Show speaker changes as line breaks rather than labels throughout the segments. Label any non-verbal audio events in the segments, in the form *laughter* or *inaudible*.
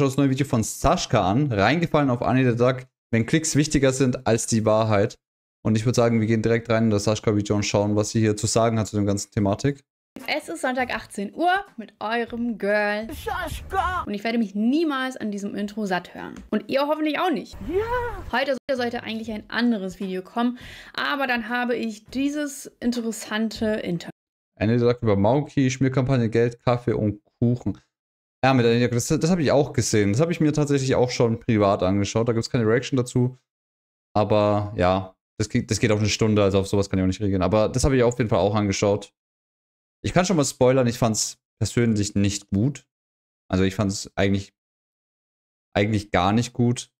Schaut das neue Video von Sascha an. Reingefallen auf Annie the Duck, wenn Klicks wichtiger sind als die Wahrheit. Und ich würde sagen, wir gehen direkt rein in das Sascha-Video und schauen, was sie hier zu sagen hat zu der ganzen Thematik.
Es ist Sonntag 18 Uhr mit eurem Girl Sascha. Und ich werde mich niemals an diesem Intro satt hören. Und ihr hoffentlich auch nicht. Ja. Heute sollte eigentlich ein anderes Video kommen, aber dann habe ich dieses interessante Interview.
Annie the Duck über Mauki, Schmierkampagne, Geld, Kaffee und Kuchen. Ja, mit Anya das, das habe ich auch gesehen. Das habe ich mir tatsächlich auch schon privat angeschaut. Da gibt es keine Reaction dazu. Aber ja, das geht, das geht auf eine Stunde, also auf sowas kann ich auch nicht regeln. Aber das habe ich auf jeden Fall auch angeschaut. Ich kann schon mal spoilern, ich fand es persönlich nicht gut. Also ich fand es eigentlich, eigentlich gar nicht gut.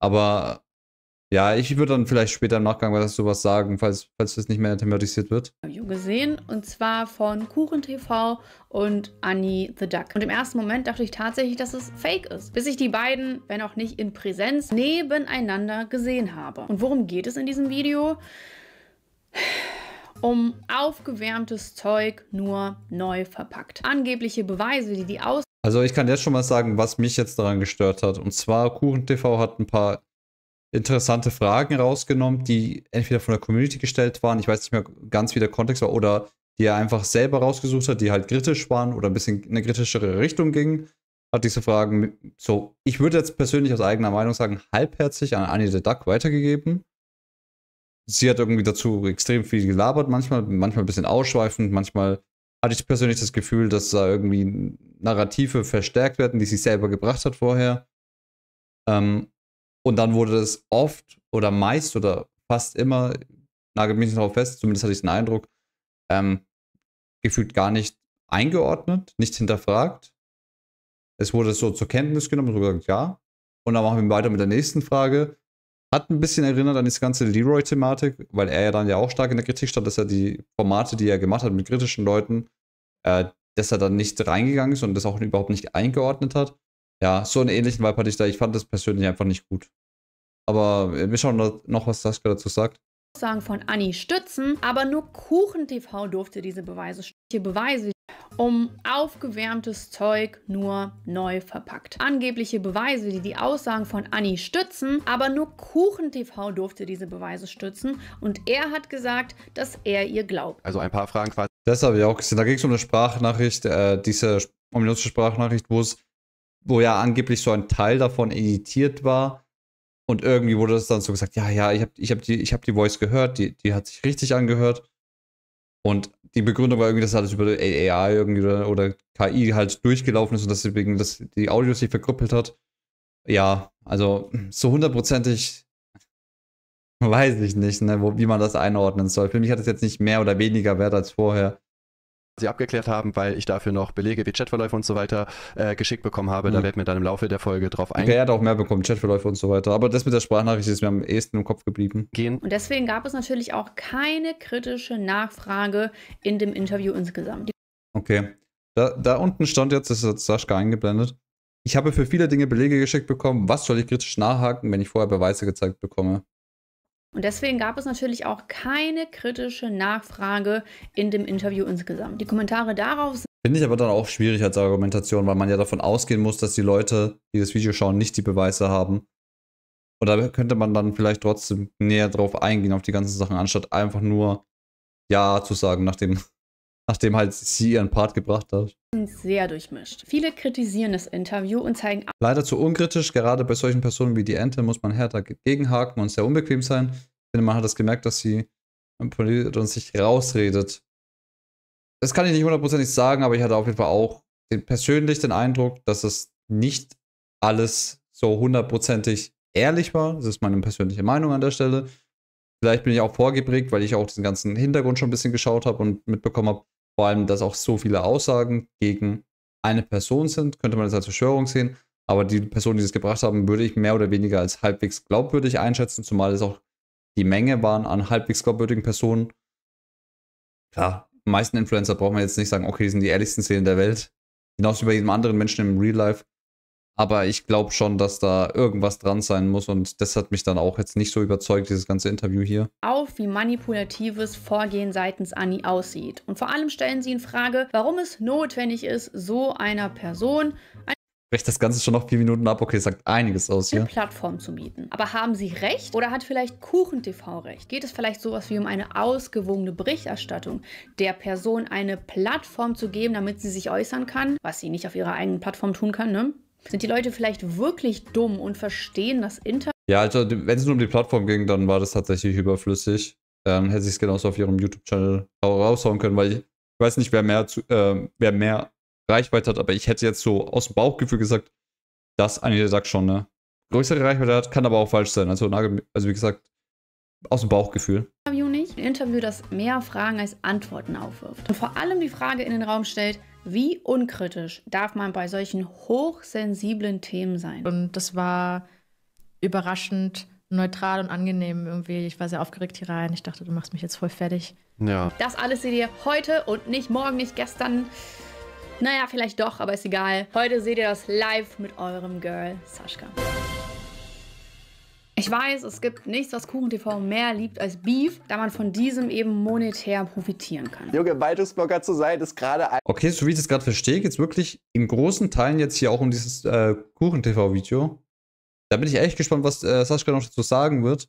Aber ja, ich würde dann vielleicht später im Nachgang was sowas sagen, falls, falls das nicht mehr thematisiert wird.
Video gesehen und zwar von Kuchen TV und Annie the Duck. Und im ersten Moment dachte ich tatsächlich, dass es fake ist, bis ich die beiden, wenn auch nicht in Präsenz, nebeneinander gesehen habe. Und worum geht es in diesem Video? Um aufgewärmtes Zeug nur neu verpackt. Angebliche Beweise, die die aus...
Also ich kann jetzt schon mal sagen, was mich jetzt daran gestört hat. Und zwar, Kuchen TV hat ein paar interessante Fragen rausgenommen, die entweder von der Community gestellt waren, ich weiß nicht mehr ganz, wie der Kontext war, oder die er einfach selber rausgesucht hat, die halt kritisch waren oder ein bisschen in eine kritischere Richtung gingen. Hat diese Fragen so, ich würde jetzt persönlich aus eigener Meinung sagen, halbherzig an Annie the Duck weitergegeben. Sie hat irgendwie dazu extrem viel gelabert, manchmal, manchmal ein bisschen ausschweifend, manchmal hatte ich persönlich das Gefühl, dass da irgendwie Narrative verstärkt werden, die sie selber gebracht hat vorher. Ähm, und dann wurde es oft oder meist oder fast immer, nagelt mich nicht darauf fest, zumindest hatte ich den Eindruck, ähm, gefühlt gar nicht eingeordnet, nicht hinterfragt. Es wurde so zur Kenntnis genommen, und so gesagt, ja. Und dann machen wir weiter mit der nächsten Frage. Hat ein bisschen erinnert an das ganze Leroy-Thematik, weil er ja dann ja auch stark in der Kritik stand, dass er die Formate, die er gemacht hat mit kritischen Leuten, äh, dass er dann nicht reingegangen ist und das auch überhaupt nicht eingeordnet hat. Ja, so einen ähnlichen Vibe hatte ich da. Ich fand das persönlich einfach nicht gut. Aber äh, wir schauen noch, was Saskia dazu sagt.
Aussagen von Anni stützen, aber nur KuchenTV durfte diese Beweise, hier Beweise um aufgewärmtes Zeug nur neu verpackt. Angebliche Beweise, die die Aussagen von Anni stützen, aber nur KuchenTV durfte diese Beweise stützen und er hat gesagt, dass er ihr glaubt.
Also ein paar Fragen quasi. Das habe ich auch gesehen. Da ging es um eine Sprachnachricht, äh, diese ominöse Sprachnachricht, wo es wo ja angeblich so ein Teil davon editiert war. Und irgendwie wurde das dann so gesagt, ja, ja, ich habe ich hab die, hab die Voice gehört, die, die hat sich richtig angehört. Und die Begründung war irgendwie, dass alles über AI irgendwie oder, oder KI halt durchgelaufen ist und deswegen dass die Audio sich verkrüppelt hat. Ja, also so hundertprozentig weiß ich nicht, ne, wo, wie man das einordnen soll. Für mich hat es jetzt nicht mehr oder weniger Wert als vorher
sie abgeklärt haben, weil ich dafür noch Belege wie Chatverläufe und so weiter äh, geschickt bekommen habe. Mhm. Da werden wir dann im Laufe der Folge drauf eingehen. Okay,
er hat auch mehr bekommen, Chatverläufe und so weiter. Aber das mit der Sprachnachricht ist mir am ehesten im Kopf geblieben. Gehen.
Und deswegen gab es natürlich auch keine kritische Nachfrage in dem Interview insgesamt.
Okay. Da, da unten stand jetzt, das hat Sascha eingeblendet. Ich habe für viele Dinge Belege geschickt bekommen. Was soll ich kritisch nachhaken, wenn ich vorher Beweise gezeigt bekomme?
Und deswegen gab es natürlich auch keine kritische Nachfrage in dem Interview insgesamt. Die Kommentare darauf sind.
Finde ich aber dann auch schwierig als Argumentation, weil man ja davon ausgehen muss, dass die Leute, die das Video schauen, nicht die Beweise haben. Und da könnte man dann vielleicht trotzdem näher drauf eingehen, auf die ganzen Sachen, anstatt einfach nur Ja zu sagen, nachdem Nachdem halt sie ihren Part gebracht hat.
Sehr durchmischt. Viele kritisieren das Interview und zeigen.
Leider zu unkritisch, gerade bei solchen Personen wie die Ente muss man härter gegenhaken und sehr unbequem sein. Ich finde, man hat das gemerkt, dass sie manipuliert und sich rausredet. Das kann ich nicht hundertprozentig sagen, aber ich hatte auf jeden Fall auch den, persönlich den Eindruck, dass es nicht alles so hundertprozentig ehrlich war. Das ist meine persönliche Meinung an der Stelle. Vielleicht bin ich auch vorgeprägt, weil ich auch diesen ganzen Hintergrund schon ein bisschen geschaut habe und mitbekommen habe, vor allem, dass auch so viele Aussagen gegen eine Person sind, könnte man das als Verschwörung sehen. Aber die Personen, die das gebracht haben, würde ich mehr oder weniger als halbwegs glaubwürdig einschätzen, zumal es auch die Menge waren an halbwegs glaubwürdigen Personen. Klar, meisten Influencer braucht man jetzt nicht sagen, okay, die sind die ehrlichsten Seelen der Welt. Genauso wie bei jedem anderen Menschen im Real Life aber ich glaube schon, dass da irgendwas dran sein muss und das hat mich dann auch jetzt nicht so überzeugt, dieses ganze Interview hier.
Auf, wie manipulatives Vorgehen seitens Annie aussieht. Und vor allem stellen sie in Frage, warum es notwendig ist, so einer Person
bricht das Ganze schon noch vier Minuten ab. Okay, sagt einiges aus hier. Eine
Plattform zu bieten. Aber haben Sie recht? Oder hat vielleicht KuchenTV recht? Geht es vielleicht sowas wie um eine ausgewogene Berichterstattung, der Person eine Plattform zu geben, damit sie sich äußern kann, was sie nicht auf ihrer eigenen Plattform tun kann, ne? Sind die Leute vielleicht wirklich dumm und verstehen das Internet?
Ja, also wenn es nur um die Plattform ging, dann war das tatsächlich überflüssig. Dann hätte ich es genauso auf ihrem YouTube-Channel raushauen können, weil ich, ich weiß nicht, wer mehr, zu, äh, wer mehr Reichweite hat, aber ich hätte jetzt so aus dem Bauchgefühl gesagt, dass Anita sagt schon, ne? Größere Reichweite hat, kann aber auch falsch sein. Also, also wie gesagt, aus dem Bauchgefühl
ein Interview, das mehr Fragen als Antworten aufwirft und vor allem die Frage
in den Raum stellt, wie unkritisch darf man bei solchen hochsensiblen Themen sein? Und das war überraschend neutral und angenehm irgendwie. Ich war sehr aufgeregt hier rein. Ich dachte, du machst mich jetzt voll fertig. Ja. Das alles seht ihr heute und nicht morgen, nicht
gestern. Naja, vielleicht doch, aber ist egal. Heute seht ihr das live mit eurem Girl Sascha. Ich weiß, es gibt nichts, was KuchenTV mehr liebt als Beef, da man von diesem eben monetär profitieren kann.
Junge, Waldungsblocker zu sein, ist gerade ein...
Okay, so wie ich das gerade verstehe, geht es wirklich in großen Teilen jetzt hier auch um dieses äh, KuchenTV-Video. Da bin ich echt gespannt, was äh, Sascha noch dazu sagen wird.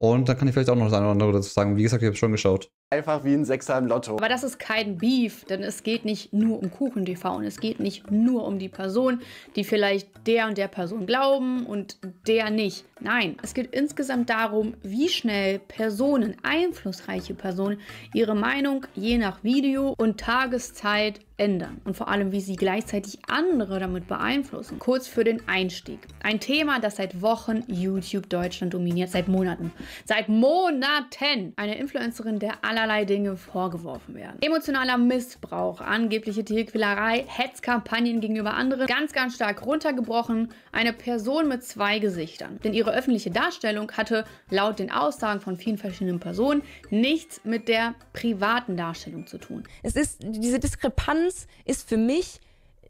Und dann kann ich vielleicht auch noch das eine oder andere dazu sagen. Wie gesagt, ich habe schon geschaut
einfach wie ein Sechser im
Lotto.
Aber das ist kein Beef, denn es geht nicht nur um Kuchen-TV und es geht nicht nur um die Person, die vielleicht der und der Person glauben und der nicht. Nein, es geht insgesamt darum, wie schnell Personen, einflussreiche Personen, ihre Meinung je nach Video und Tageszeit ändern und vor allem, wie sie gleichzeitig andere damit beeinflussen. Kurz für den Einstieg. Ein Thema, das seit Wochen YouTube Deutschland dominiert, seit Monaten. Seit Monaten! Eine Influencerin der aller allerlei Dinge vorgeworfen werden. Emotionaler Missbrauch, angebliche Tierquälerei, Hetzkampagnen gegenüber anderen, ganz, ganz stark runtergebrochen, eine Person mit zwei Gesichtern. Denn ihre öffentliche Darstellung hatte laut den Aussagen von vielen verschiedenen Personen nichts mit der privaten Darstellung zu tun. Es ist, diese Diskrepanz ist für mich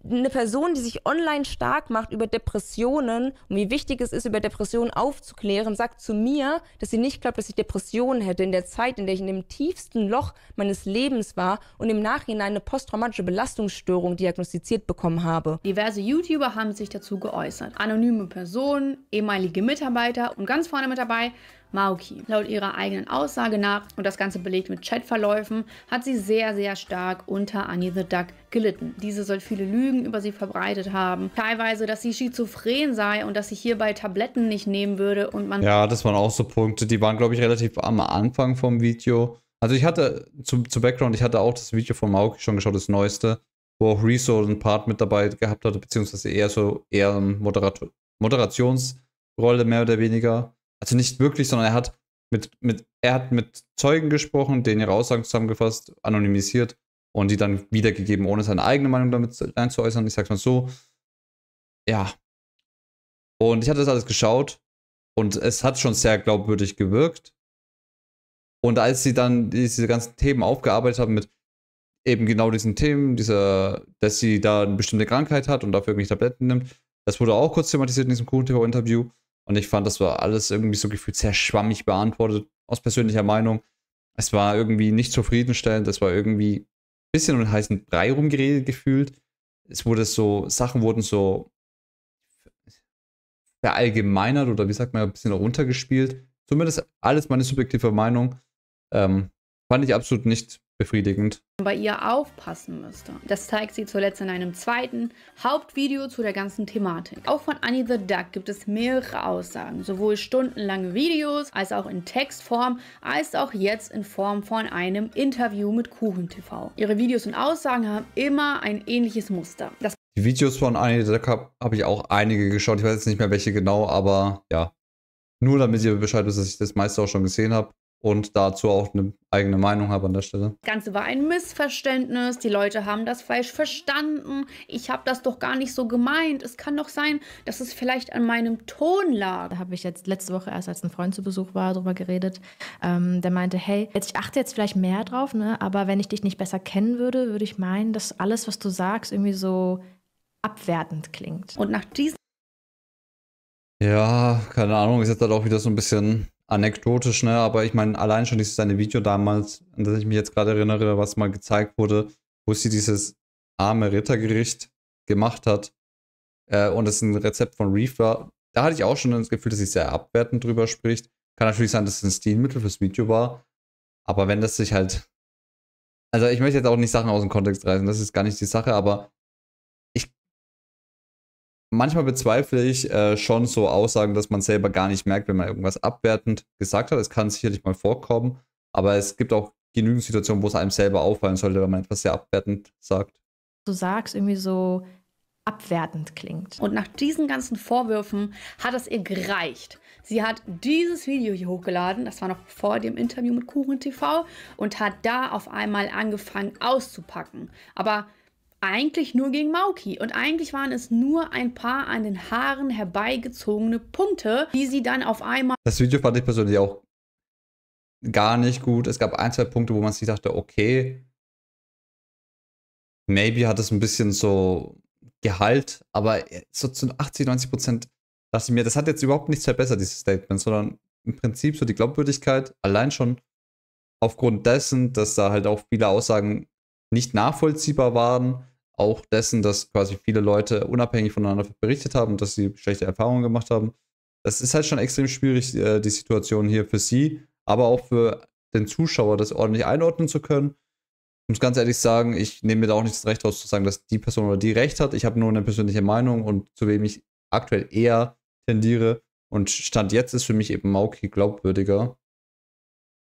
eine Person, die sich online stark macht über Depressionen und wie wichtig es ist, über Depressionen aufzuklären, sagt zu mir, dass sie nicht glaubt, dass ich Depressionen hätte in der Zeit, in der ich in dem tiefsten Loch meines Lebens war und im Nachhinein eine posttraumatische Belastungsstörung diagnostiziert bekommen habe. Diverse YouTuber haben sich dazu geäußert. Anonyme Personen, ehemalige Mitarbeiter und ganz vorne mit dabei Maoki. Laut ihrer eigenen Aussage nach, und das Ganze belegt mit Chatverläufen, hat sie sehr, sehr stark unter Annie the Duck gelitten. Diese soll viele Lügen über sie verbreitet haben. Teilweise, dass sie schizophren sei und dass sie hierbei Tabletten nicht nehmen würde und man... Ja,
das waren auch so Punkte, die waren, glaube ich, relativ am Anfang vom Video. Also ich hatte, zu, zu Background, ich hatte auch das Video von Maoki schon geschaut, das neueste, wo auch Rezo einen Part mit dabei gehabt hatte, beziehungsweise eher so eher Moderator Moderationsrolle mehr oder weniger also nicht wirklich, sondern er hat mit, mit, er hat mit Zeugen gesprochen, denen ihre Aussagen zusammengefasst, anonymisiert und die dann wiedergegeben, ohne seine eigene Meinung damit einzuäußern. Ich sag's mal so. Ja. Und ich hatte das alles geschaut und es hat schon sehr glaubwürdig gewirkt. Und als sie dann diese ganzen Themen aufgearbeitet haben mit eben genau diesen Themen, dieser, dass sie da eine bestimmte Krankheit hat und dafür irgendwie Tabletten nimmt, das wurde auch kurz thematisiert in diesem Q-TV-Interview. Und ich fand, das war alles irgendwie so gefühlt sehr schwammig beantwortet, aus persönlicher Meinung. Es war irgendwie nicht zufriedenstellend, es war irgendwie ein bisschen um den heißen Brei rumgeredet gefühlt. Es wurde so, Sachen wurden so verallgemeinert oder wie sagt man, ein bisschen runtergespielt. Zumindest alles meine subjektive Meinung. Ähm, fand ich absolut nicht befriedigend.
Bei ihr aufpassen müsste. Das zeigt sie zuletzt in einem zweiten Hauptvideo zu der ganzen Thematik. Auch von Annie the Duck gibt es mehrere Aussagen, sowohl stundenlange Videos als auch in Textform, als auch jetzt in Form von einem Interview mit Kuchen TV. Ihre Videos und Aussagen haben immer ein ähnliches Muster. Das
die Videos von Annie the Duck habe hab ich auch einige geschaut. Ich weiß jetzt nicht mehr welche genau, aber ja. Nur damit ihr Bescheid wisst, dass ich das meiste auch schon gesehen habe und dazu auch eine eigene Meinung habe an der Stelle.
Das Ganze war ein Missverständnis. Die Leute haben das falsch verstanden. Ich habe das doch gar nicht so gemeint. Es kann doch sein, dass es
vielleicht an meinem Ton lag. Da habe ich jetzt letzte Woche erst, als ein Freund zu Besuch war, darüber geredet. Ähm, der meinte, hey, jetzt, ich achte jetzt vielleicht mehr drauf, ne? aber wenn ich dich nicht besser kennen würde, würde ich meinen, dass alles, was du sagst, irgendwie so abwertend klingt. Und nach diesem...
Ja, keine Ahnung, ist jetzt halt auch wieder so ein bisschen anekdotisch, ne? Aber ich meine, allein schon dieses eine Video damals, an das ich mich jetzt gerade erinnere, was mal gezeigt wurde, wo sie dieses arme Rittergericht gemacht hat äh, und ist ein Rezept von Reefer. da hatte ich auch schon das Gefühl, dass sie sehr abwertend drüber spricht. Kann natürlich sein, dass es ein Stilmittel fürs Video war, aber wenn das sich halt. Also ich möchte jetzt auch nicht Sachen aus dem Kontext reißen, das ist gar nicht die Sache, aber manchmal bezweifle ich äh, schon so Aussagen, dass man selber gar nicht merkt, wenn man irgendwas abwertend gesagt hat. Es kann sicherlich mal vorkommen, aber es gibt auch genügend Situationen, wo es einem selber auffallen sollte, wenn man etwas sehr abwertend sagt.
Du sagst irgendwie so abwertend klingt. Und nach diesen ganzen
Vorwürfen hat es ihr gereicht. Sie hat dieses Video hier hochgeladen, das war noch vor dem Interview mit Kuchen TV und hat da auf einmal angefangen auszupacken. Aber eigentlich nur gegen Mauki. Und eigentlich waren es nur ein paar an den Haaren herbeigezogene Punkte, die sie dann auf einmal.
Das Video fand ich persönlich auch gar nicht gut. Es gab ein, zwei Punkte, wo man sich dachte, okay, maybe hat es ein bisschen so Gehalt, aber so zu 80, 90 Prozent dachte ich mir, das hat jetzt überhaupt nichts verbessert, dieses Statement, sondern im Prinzip so die Glaubwürdigkeit allein schon aufgrund dessen, dass da halt auch viele Aussagen nicht nachvollziehbar waren, auch dessen, dass quasi viele Leute unabhängig voneinander berichtet haben dass sie schlechte Erfahrungen gemacht haben. Das ist halt schon extrem schwierig, äh, die Situation hier für sie, aber auch für den Zuschauer, das ordentlich einordnen zu können. Ich muss ganz ehrlich sagen, ich nehme mir da auch nicht das Recht aus, zu sagen, dass die Person oder die Recht hat. Ich habe nur eine persönliche Meinung und zu wem ich aktuell eher tendiere. Und Stand jetzt ist für mich eben Mauki glaubwürdiger.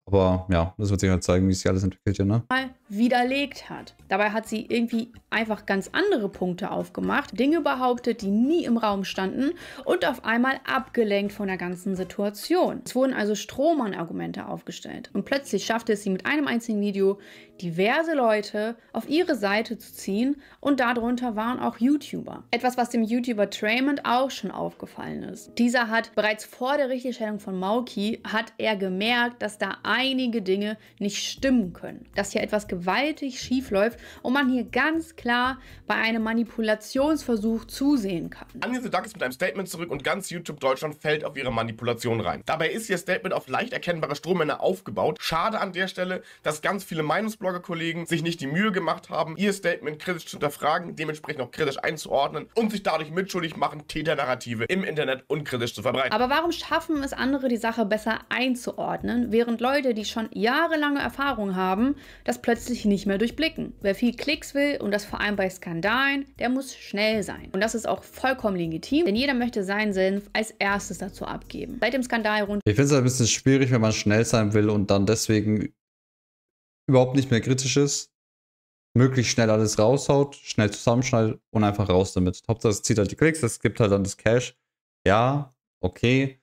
Aber ja, das wird sich halt zeigen, wie sich alles entwickelt hier, ne?
Hi widerlegt hat. Dabei hat sie irgendwie einfach ganz andere Punkte aufgemacht, Dinge behauptet, die nie im Raum standen und auf einmal abgelenkt von der ganzen Situation. Es wurden also Strohmann-Argumente aufgestellt und plötzlich schaffte es sie mit einem einzigen Video, diverse Leute auf ihre Seite zu ziehen und darunter waren auch YouTuber. Etwas, was dem YouTuber Traymond auch schon aufgefallen ist. Dieser hat bereits vor der Richtigstellung von Mauki hat er gemerkt, dass da einige Dinge nicht stimmen können, dass hier etwas gewaltig schief läuft und man hier ganz klar bei einem Manipulationsversuch zusehen kann.
Anja The Duck ist mit einem Statement zurück und ganz YouTube Deutschland fällt auf ihre Manipulation rein. Dabei ist ihr Statement auf leicht erkennbare Strohmänner aufgebaut. Schade an der Stelle, dass ganz viele Meinungsblogger-Kollegen sich nicht die Mühe gemacht haben, ihr Statement kritisch zu hinterfragen, dementsprechend auch kritisch einzuordnen und sich dadurch mitschuldig machen, Täternarrative im Internet unkritisch zu verbreiten. Aber
warum schaffen es andere, die Sache besser einzuordnen, während Leute, die schon jahrelange Erfahrung haben, das plötzlich plötzlich nicht mehr durchblicken. Wer viel Klicks will und das vor allem bei Skandalen, der muss schnell sein. Und das ist auch vollkommen legitim, denn jeder möchte seinen Senf als erstes dazu abgeben. Seit dem Skandal rund...
Ich finde es halt ein bisschen schwierig, wenn man schnell sein will und dann deswegen überhaupt nicht mehr kritisch ist, möglichst schnell alles raushaut, schnell zusammenschneidet und einfach raus damit. Hauptsache es zieht halt die Klicks, es gibt halt dann das Cash. Ja, okay.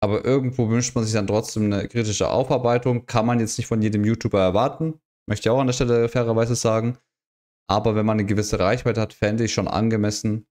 Aber irgendwo wünscht man sich dann trotzdem eine kritische Aufarbeitung. Kann man jetzt nicht von jedem YouTuber erwarten. Möchte ich auch an der Stelle fairerweise sagen. Aber wenn man eine gewisse Reichweite hat, fände ich schon angemessen,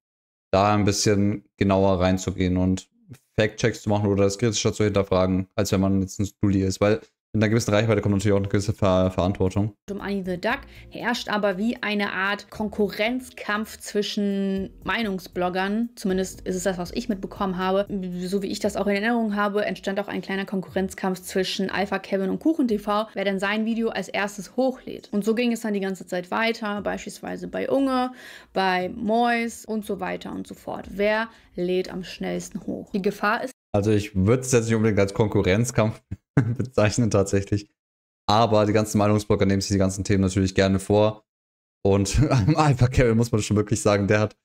da ein bisschen genauer reinzugehen und Fact-Checks zu machen oder das kritischer zu hinterfragen, als wenn man jetzt ein Studi ist. Weil mit einer gewissen Reichweite kommt natürlich auch eine gewisse Ver Verantwortung.
Um Annie the Duck herrscht aber wie eine Art Konkurrenzkampf zwischen Meinungsbloggern. Zumindest ist es das, was ich mitbekommen habe. So wie ich das auch in Erinnerung habe, entstand auch ein kleiner Konkurrenzkampf zwischen Alpha Kevin und Kuchen TV, wer denn sein Video als erstes hochlädt. Und so ging es dann die ganze Zeit weiter, beispielsweise bei Unge, bei Mois und so weiter und so fort. Wer lädt am schnellsten hoch? Die Gefahr ist
also ich würde es jetzt nicht unbedingt als Konkurrenzkampf *laughs* bezeichnen tatsächlich. Aber die ganzen Meinungsblogger nehmen sich die ganzen Themen natürlich gerne vor. Und *laughs* Alpha Carol muss man schon wirklich sagen, der hat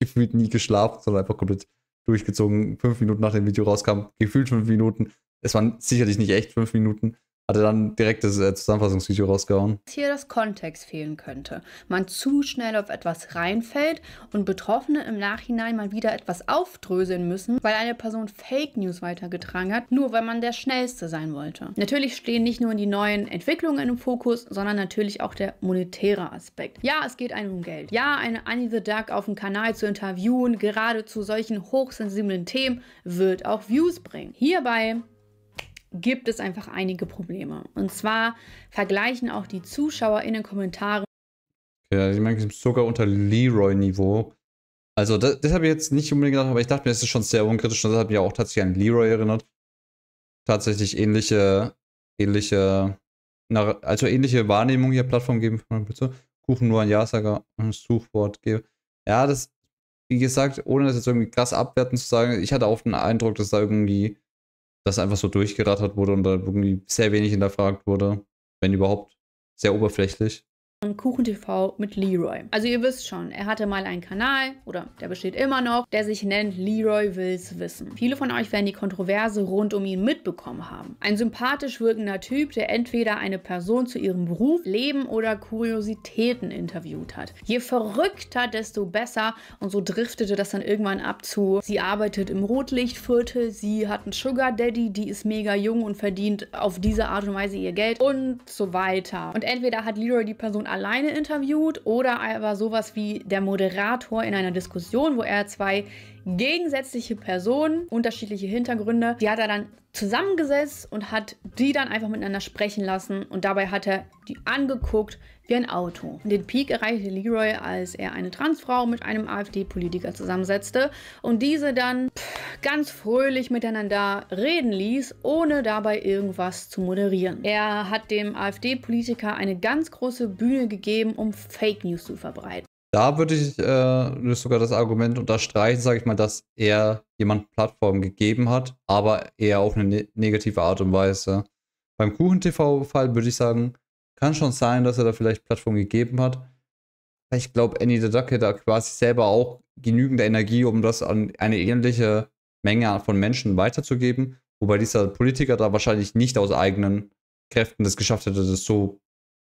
gefühlt nie geschlafen, sondern einfach komplett durchgezogen. Fünf Minuten nach dem Video rauskam, gefühlt fünf Minuten. Es waren sicherlich nicht echt fünf Minuten, hatte dann direkt das äh, Zusammenfassungsvideo rausgehauen.
Hier das Kontext fehlen könnte. Man zu schnell auf etwas reinfällt und Betroffene im Nachhinein mal wieder etwas aufdröseln müssen, weil eine Person Fake News weitergetragen hat, nur weil man der Schnellste sein wollte. Natürlich stehen nicht nur die neuen Entwicklungen im Fokus, sondern natürlich auch der monetäre Aspekt. Ja, es geht einem um Geld. Ja, eine Annie the Duck auf dem Kanal zu interviewen, gerade zu solchen hochsensiblen Themen, wird auch Views bringen. Hierbei gibt es einfach einige Probleme. Und zwar vergleichen auch die Zuschauer in den Kommentaren.
Also ja, die manche sind sogar unter Leroy-Niveau. Also das, das habe ich jetzt nicht unbedingt gedacht, aber ich dachte mir, es ist schon sehr unkritisch und das hat mich auch tatsächlich an Leroy erinnert. Tatsächlich ähnliche, ähnliche, also ähnliche Wahrnehmung hier Plattform geben. Kuchen nur ein Ja-Sager, ein Suchwort geben. Ja, das, wie gesagt, ohne das jetzt irgendwie krass abwertend zu sagen, ich hatte auch den Eindruck, dass da irgendwie das einfach so durchgerattert wurde und da irgendwie sehr wenig hinterfragt wurde, wenn überhaupt sehr oberflächlich
und Kuchen TV mit Leroy. Also ihr wisst schon, er hatte mal einen Kanal, oder der besteht immer noch, der sich nennt Leroy Wills Wissen. Viele von euch werden die Kontroverse rund um ihn mitbekommen haben. Ein sympathisch wirkender Typ, der entweder eine Person zu ihrem Beruf, Leben oder Kuriositäten interviewt hat. Je verrückter, desto besser und so driftete das dann irgendwann ab zu, sie arbeitet im Rotlichtviertel, sie hat einen Sugar Daddy, die ist mega jung und verdient auf diese Art und Weise ihr Geld und so weiter. Und entweder hat Leroy die Person alleine interviewt oder aber sowas wie der Moderator in einer Diskussion, wo er zwei gegensätzliche Personen, unterschiedliche Hintergründe. Die hat er dann zusammengesetzt und hat die dann einfach miteinander sprechen lassen und dabei hat er die angeguckt wie ein Auto. Den Peak erreichte Leroy, als er eine Transfrau mit einem AfD-Politiker zusammensetzte und diese dann pff, ganz fröhlich miteinander reden ließ, ohne dabei irgendwas zu moderieren. Er hat dem AfD-Politiker eine ganz große Bühne gegeben, um Fake News
zu verbreiten
da würde ich äh, sogar das Argument unterstreichen, sage ich mal, dass er jemand Plattformen gegeben hat, aber eher auf eine ne negative Art und Weise. Beim Kuchen-TV-Fall würde ich sagen, kann schon sein, dass er da vielleicht Plattformen gegeben hat. Ich glaube, Annie the Duck da quasi selber auch genügend Energie, um das an eine ähnliche Menge von Menschen weiterzugeben. Wobei dieser Politiker da wahrscheinlich nicht aus eigenen Kräften das geschafft hätte, das so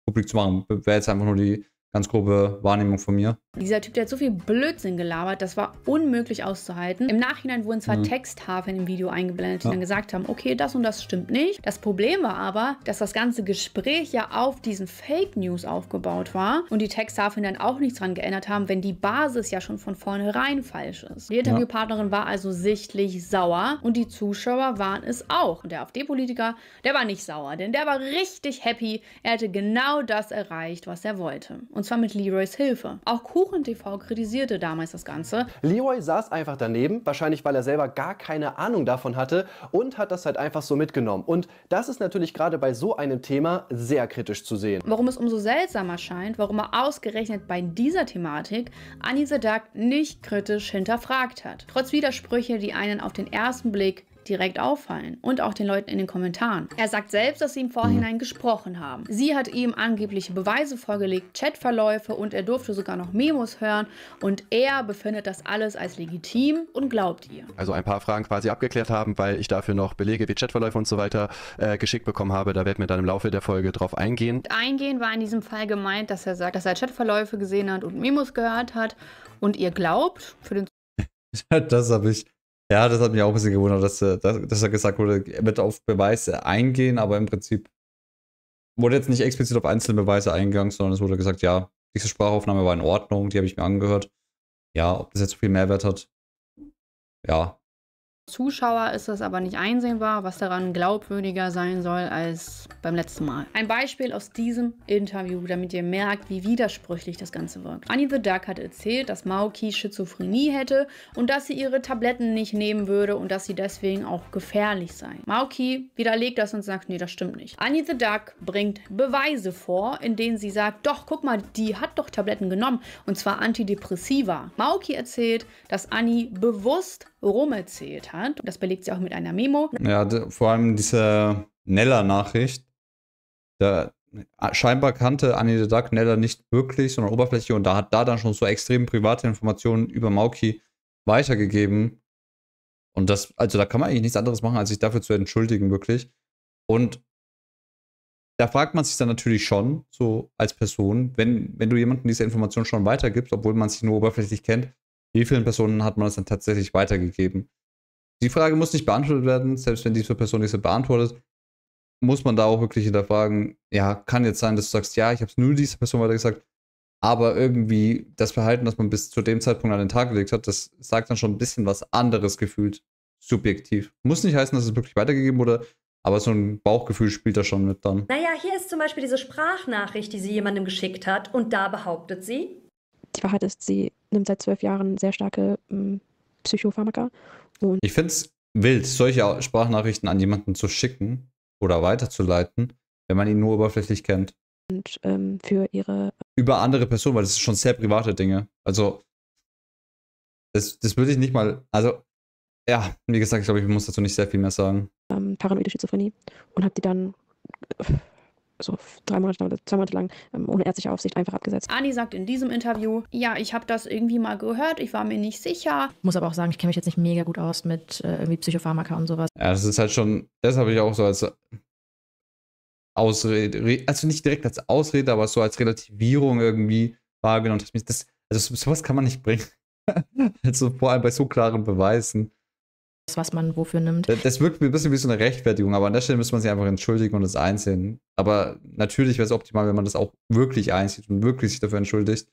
publik zu machen. Wäre jetzt einfach nur die Ganz grobe Wahrnehmung von mir.
Dieser Typ, der hat so viel Blödsinn gelabert, das war unmöglich auszuhalten. Im Nachhinein wurden zwar mhm. Texttafeln im Video eingeblendet, die ja. dann gesagt haben, okay, das und das stimmt nicht. Das Problem war aber, dass das ganze Gespräch ja auf diesen Fake News aufgebaut war und die Texttafeln dann auch nichts dran geändert haben, wenn die Basis ja schon von vornherein falsch ist. Die Interviewpartnerin ja. war also sichtlich sauer und die Zuschauer waren es auch. Und der AfD-Politiker, der war nicht sauer, denn der war richtig happy. Er hatte genau das erreicht, was er wollte und zwar mit Leroys Hilfe. Auch Kuchen TV kritisierte damals das Ganze.
Leroy saß einfach daneben, wahrscheinlich weil er selber gar keine Ahnung davon hatte und hat das halt einfach so mitgenommen. Und das ist natürlich gerade bei so einem Thema sehr kritisch zu sehen.
Warum es umso seltsamer scheint, warum er ausgerechnet bei dieser Thematik Anisa Duck nicht kritisch hinterfragt hat. Trotz Widersprüche, die einen auf den ersten Blick direkt auffallen und auch den Leuten in den Kommentaren. Er sagt selbst, dass sie im Vorhinein mhm. gesprochen haben. Sie hat ihm angebliche Beweise vorgelegt, Chatverläufe und er durfte sogar noch Memos hören und er befindet das alles als legitim und glaubt ihr.
Also ein paar Fragen quasi abgeklärt haben, weil ich dafür noch Belege wie Chatverläufe und so weiter äh, geschickt bekommen habe. Da werden wir dann im Laufe der Folge drauf eingehen.
eingehen war in diesem Fall gemeint, dass er sagt, dass er Chatverläufe gesehen hat und Memos gehört hat und ihr glaubt für den
*laughs* das habe ich
ja, das hat mich auch ein bisschen gewundert, dass, äh, dass, dass er gesagt wurde, er wird auf Beweise eingehen, aber im Prinzip wurde jetzt nicht explizit auf einzelne Beweise eingegangen, sondern es wurde gesagt, ja, diese Sprachaufnahme war in Ordnung, die habe ich mir angehört. Ja, ob das jetzt so viel Mehrwert hat, ja,
Zuschauer ist das aber nicht einsehbar, was daran glaubwürdiger sein soll als beim letzten Mal. Ein Beispiel aus diesem Interview, damit ihr merkt, wie widersprüchlich das Ganze wirkt. Annie the Duck hat erzählt, dass Maoki Schizophrenie hätte und dass sie ihre Tabletten nicht nehmen würde und dass sie deswegen auch gefährlich sei. Maoki widerlegt das und sagt, nee, das stimmt nicht. Annie the Duck bringt Beweise vor, in denen sie sagt, doch, guck mal, die hat doch Tabletten genommen und zwar Antidepressiva. Maoki erzählt, dass Annie bewusst rum erzählt hat erkannt. das belegt sie auch mit einer Memo.
Ja, vor allem diese Nella-Nachricht. scheinbar kannte Annie the Duck Nella nicht wirklich, sondern oberflächlich. Und da hat da dann schon so extrem private Informationen über Mauki weitergegeben. Und das, also da kann man eigentlich nichts anderes machen, als sich dafür zu entschuldigen, wirklich. Und da fragt man sich dann natürlich schon, so als Person, wenn, wenn du jemandem diese Information schon weitergibst, obwohl man sich nur oberflächlich kennt, wie vielen Personen hat man das dann tatsächlich weitergegeben? Die Frage muss nicht beantwortet werden, selbst wenn diese Person diese beantwortet, muss man da auch wirklich hinterfragen, ja, kann jetzt sein, dass du sagst, ja, ich habe es nur dieser Person weitergesagt, aber irgendwie das Verhalten, das man bis zu dem Zeitpunkt an den Tag gelegt hat, das sagt dann schon ein bisschen was anderes gefühlt, subjektiv. Muss nicht heißen, dass es wirklich weitergegeben wurde, aber so ein Bauchgefühl spielt da schon mit dann.
Naja, hier ist zum Beispiel diese Sprachnachricht, die sie jemandem geschickt hat und da behauptet sie.
Die Wahrheit ist, sie nimmt seit zwölf Jahren sehr starke mm, Psychopharmaka. Und
ich finde es wild, solche Sprachnachrichten an jemanden zu schicken oder weiterzuleiten, wenn man ihn nur oberflächlich kennt.
Und ähm, für ihre. Äh
Über andere Personen, weil das ist schon sehr private Dinge. Also, das, das würde ich nicht mal. Also, ja, wie gesagt, ich glaube, ich muss dazu nicht sehr viel mehr sagen.
Ähm, paranoide Schizophrenie. Und habe die dann äh, so also drei Monate oder zwei Monate lang ähm, ohne ärztliche Aufsicht einfach abgesetzt. Ani sagt in diesem
Interview, ja, ich habe das irgendwie mal gehört, ich war mir nicht sicher.
Muss aber auch sagen, ich kenne mich jetzt nicht mega gut aus mit äh, irgendwie Psychopharmaka und sowas.
Ja, das ist halt schon, das habe ich auch so als Ausrede, also nicht direkt als Ausrede, aber so als Relativierung irgendwie wahrgenommen. Das, also sowas kann man nicht bringen. *laughs* also vor allem bei so klaren Beweisen
was man wofür nimmt.
Das wirkt ein bisschen wie so eine Rechtfertigung, aber an der Stelle müsste man sich einfach entschuldigen und das einsehen. Aber natürlich wäre es optimal, wenn man das auch wirklich einsieht und wirklich sich dafür entschuldigt.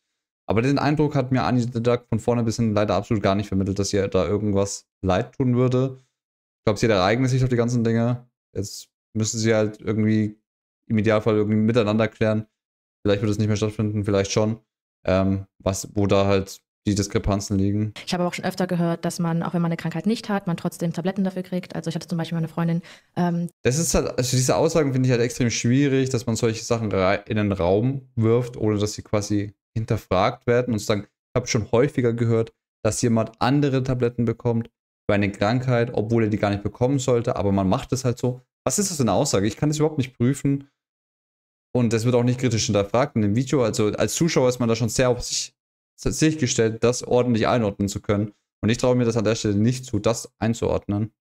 Aber den Eindruck hat mir Annie the Duck von vorne bis hin leider absolut gar nicht vermittelt, dass ihr da irgendwas leid tun würde. Ich glaube, sie hat ihre eigene Sicht auf die ganzen Dinge. Jetzt müssen sie halt irgendwie im Idealfall irgendwie miteinander klären. Vielleicht wird es nicht mehr stattfinden, vielleicht schon. Ähm, was, wo da halt die Diskrepanzen liegen.
Ich habe auch schon öfter gehört, dass man, auch wenn man eine Krankheit nicht hat, man trotzdem Tabletten dafür kriegt. Also ich hatte zum Beispiel meine Freundin. Ähm,
das ist halt, also diese Aussagen finde ich halt extrem schwierig, dass man solche Sachen in den Raum wirft, ohne dass sie quasi hinterfragt werden und sagen, ich habe schon häufiger gehört, dass jemand andere Tabletten bekommt für eine Krankheit, obwohl er die gar nicht bekommen sollte, aber man macht es halt so. Was ist das für eine Aussage? Ich kann das überhaupt nicht prüfen. Und das wird auch nicht kritisch hinterfragt in dem Video. Also als Zuschauer ist man da schon sehr auf sich sichergestellt, das ordentlich einordnen zu können. Und ich traue mir das an der Stelle nicht zu, das einzuordnen.